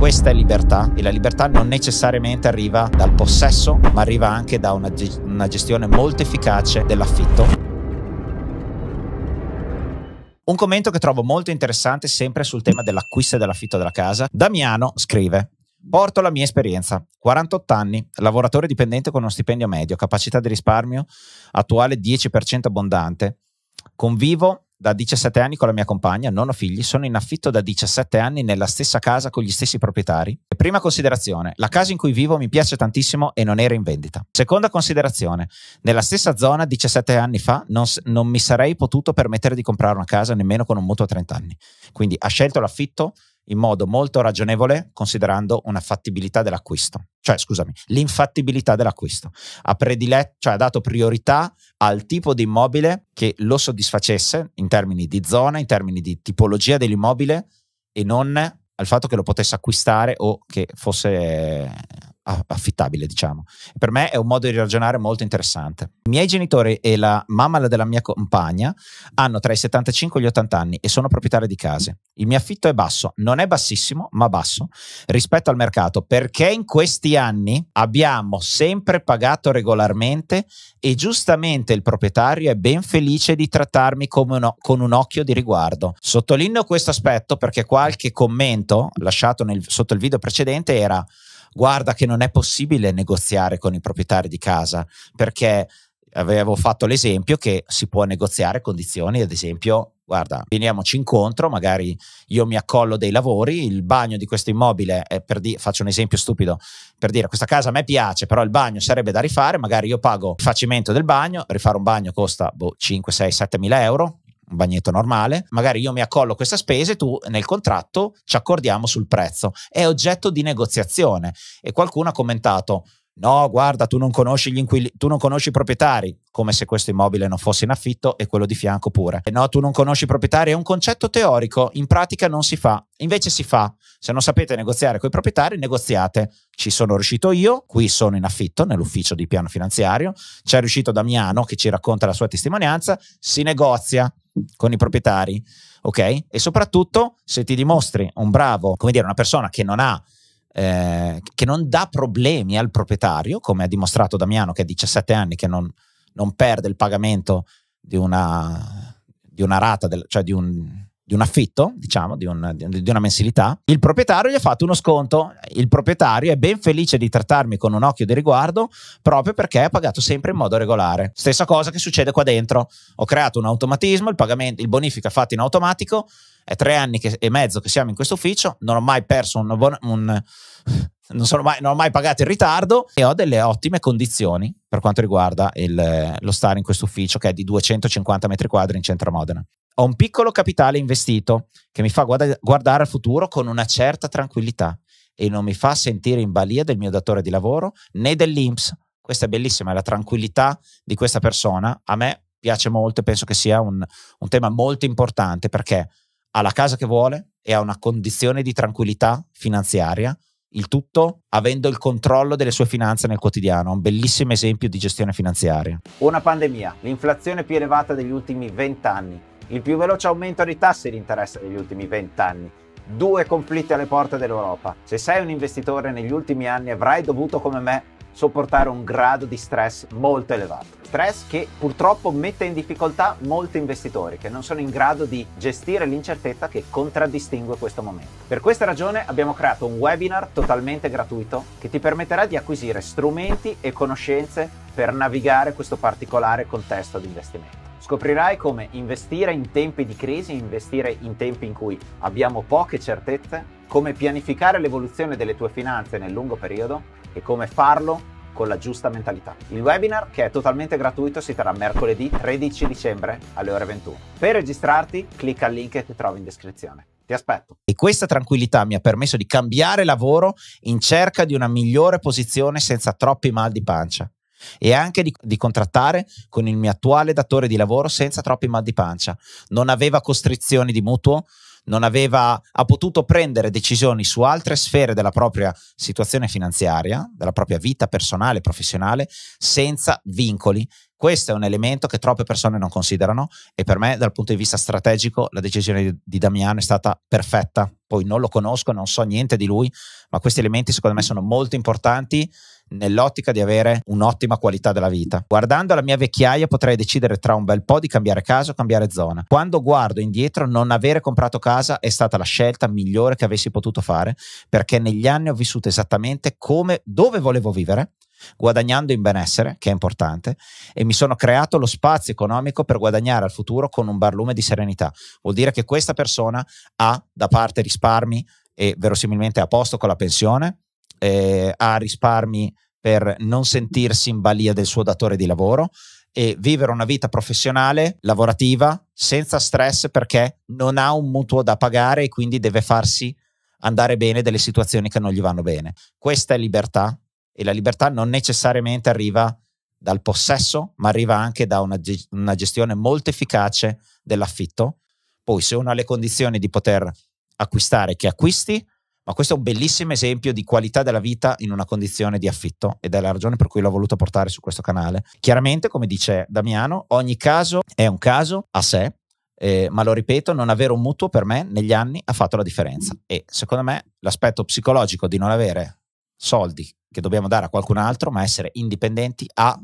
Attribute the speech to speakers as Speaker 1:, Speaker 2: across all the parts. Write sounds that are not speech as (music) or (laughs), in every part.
Speaker 1: Questa è libertà e la libertà non necessariamente arriva dal possesso, ma arriva anche da una, una gestione molto efficace dell'affitto. Un commento che trovo molto interessante sempre sul tema dell'acquisto e dell'affitto della casa. Damiano scrive Porto la mia esperienza. 48 anni, lavoratore dipendente con uno stipendio medio, capacità di risparmio attuale 10% abbondante. Convivo da 17 anni con la mia compagna, non ho figli, sono in affitto da 17 anni nella stessa casa con gli stessi proprietari. Prima considerazione, la casa in cui vivo mi piace tantissimo e non era in vendita. Seconda considerazione, nella stessa zona 17 anni fa non, non mi sarei potuto permettere di comprare una casa nemmeno con un mutuo a 30 anni. Quindi ha scelto l'affitto in modo molto ragionevole considerando una fattibilità dell'acquisto, cioè scusami, l'infattibilità dell'acquisto. Ha prediletto, cioè ha dato priorità al tipo di immobile che lo soddisfacesse in termini di zona, in termini di tipologia dell'immobile e non al fatto che lo potesse acquistare o che fosse affittabile, diciamo. Per me è un modo di ragionare molto interessante. I miei genitori e la mamma della mia compagna hanno tra i 75 e gli 80 anni e sono proprietari di case. Il mio affitto è basso, non è bassissimo, ma basso rispetto al mercato, perché in questi anni abbiamo sempre pagato regolarmente e giustamente il proprietario è ben felice di trattarmi uno, con un occhio di riguardo. Sottolineo questo aspetto perché qualche commento lasciato nel, sotto il video precedente era guarda che non è possibile negoziare con i proprietari di casa perché avevo fatto l'esempio che si può negoziare condizioni, ad esempio, guarda, veniamoci incontro, magari io mi accollo dei lavori, il bagno di questo immobile, di, faccio un esempio stupido, per dire questa casa a me piace, però il bagno sarebbe da rifare, magari io pago il facimento del bagno, rifare un bagno costa boh, 5, 6, 7 mila euro, un bagnetto normale, magari io mi accollo questa spesa e tu nel contratto ci accordiamo sul prezzo. È oggetto di negoziazione e qualcuno ha commentato no, guarda, tu non conosci, gli inquilini, tu non conosci i proprietari, come se questo immobile non fosse in affitto e quello di fianco pure. E eh no, tu non conosci i proprietari, è un concetto teorico, in pratica non si fa. Invece si fa. Se non sapete negoziare con i proprietari, negoziate. Ci sono riuscito io, qui sono in affitto, nell'ufficio di piano finanziario, ci è riuscito Damiano che ci racconta la sua testimonianza, si negozia, con i proprietari, ok? E soprattutto se ti dimostri un bravo, come dire, una persona che non ha eh, che non dà problemi al proprietario, come ha dimostrato Damiano che ha 17 anni che non, non perde il pagamento di una, di una rata, del, cioè di un, di un affitto, diciamo, di, un, di, una mensilità, il proprietario gli ha fatto uno sconto. Il proprietario è ben felice di trattarmi con un occhio di riguardo proprio perché ha pagato sempre in modo regolare. Stessa cosa che succede qua dentro. Ho creato un automatismo, il pagamento, il bonifico è fatto in automatico. È tre anni che, e mezzo che siamo in questo ufficio, non ho mai perso un, bon, un (laughs) non, mai, non, ho mai pagato in ritardo e ho delle ottime condizioni per quanto riguarda il, lo stare in questo ufficio che è di 250 metri quadri in centro Modena ho un piccolo capitale investito che mi fa guarda- guardare al futuro con una certa tranquillità e non mi fa sentire in balia del mio datore di lavoro né dell'Inps. Questa è bellissima, è la tranquillità di questa persona. A me piace molto e penso che sia un, un tema molto importante perché ha la casa che vuole e ha una condizione di tranquillità finanziaria il tutto avendo il controllo delle sue finanze nel quotidiano, un bellissimo esempio di gestione finanziaria. Una pandemia, l'inflazione più elevata degli ultimi vent'anni il più veloce aumento dei tassi di interesse degli ultimi vent'anni, due conflitti alle porte dell'Europa. Se sei un investitore negli ultimi anni avrai dovuto come me sopportare un grado di stress molto elevato. Stress che purtroppo mette in difficoltà molti investitori che non sono in grado di gestire l'incertezza che contraddistingue questo momento. Per questa ragione abbiamo creato un webinar totalmente gratuito che ti permetterà di acquisire strumenti e conoscenze per navigare questo particolare contesto di investimento. Scoprirai come investire in tempi di crisi, investire in tempi in cui abbiamo poche certezze, come pianificare l'evoluzione delle tue finanze nel lungo periodo e come farlo con la giusta mentalità. Il webinar, che è totalmente gratuito, si terrà mercoledì 13 dicembre alle ore 21. Per registrarti, clicca al link che trovi in descrizione. Ti aspetto. E questa tranquillità mi ha permesso di cambiare lavoro in cerca di una migliore posizione senza troppi mal di pancia e anche di, di, contrattare con il mio attuale datore di lavoro senza troppi mal di pancia. Non aveva costrizioni di mutuo, non aveva, ha potuto prendere decisioni su altre sfere della propria situazione finanziaria, della propria vita personale e professionale, senza vincoli questo è un elemento che troppe persone non considerano e per me dal punto di vista strategico la decisione di, Damiano è stata perfetta. Poi non lo conosco, non so niente di lui, ma questi elementi secondo me sono molto importanti nell'ottica di avere un'ottima qualità della vita. Guardando la mia vecchiaia potrei decidere tra un bel po' di cambiare casa o cambiare zona. Quando guardo indietro non avere comprato casa è stata la scelta migliore che avessi potuto fare perché negli anni ho vissuto esattamente come dove volevo vivere guadagnando in benessere, che è importante, e mi sono creato lo spazio economico per guadagnare al futuro con un barlume di serenità. Vuol dire che questa persona ha da parte risparmi e verosimilmente è a posto con la pensione, eh, ha risparmi per non sentirsi in balia del suo datore di lavoro e vivere una vita professionale, lavorativa, senza stress perché non ha un mutuo da pagare e quindi deve farsi andare bene delle situazioni che non gli vanno bene. Questa è libertà, e la libertà non necessariamente arriva dal possesso, ma arriva anche da una, una gestione molto efficace dell'affitto. Poi se uno ha le condizioni di poter acquistare, che acquisti, ma questo è un bellissimo esempio di qualità della vita in una condizione di affitto ed è la ragione per cui l'ho voluto portare su questo canale. Chiaramente, come dice Damiano, ogni caso è un caso a sé, eh, ma lo ripeto, non avere un mutuo per me negli anni ha fatto la differenza e secondo me l'aspetto psicologico di non avere soldi che dobbiamo dare a qualcun altro, ma essere indipendenti ha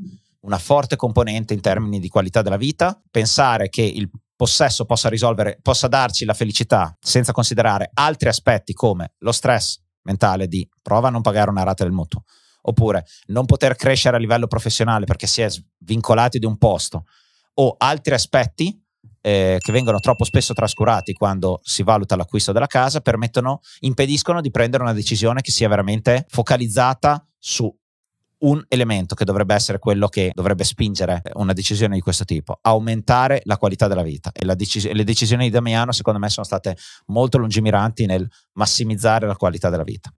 Speaker 1: una forte componente in termini di qualità della vita, pensare che il possesso possa risolvere, possa darci la felicità senza considerare altri aspetti come lo stress mentale di prova a non pagare una rata del mutuo, oppure non poter crescere a livello professionale perché si è svincolati di un posto, o altri aspetti eh, che vengono troppo spesso trascurati quando si valuta l'acquisto della casa, permettono, impediscono di prendere una decisione che sia veramente focalizzata su un elemento che dovrebbe essere quello che dovrebbe spingere una decisione di questo tipo, aumentare la qualità della vita. E decis- le decisioni di Damiano, secondo me, sono state molto lungimiranti nel massimizzare la qualità della vita.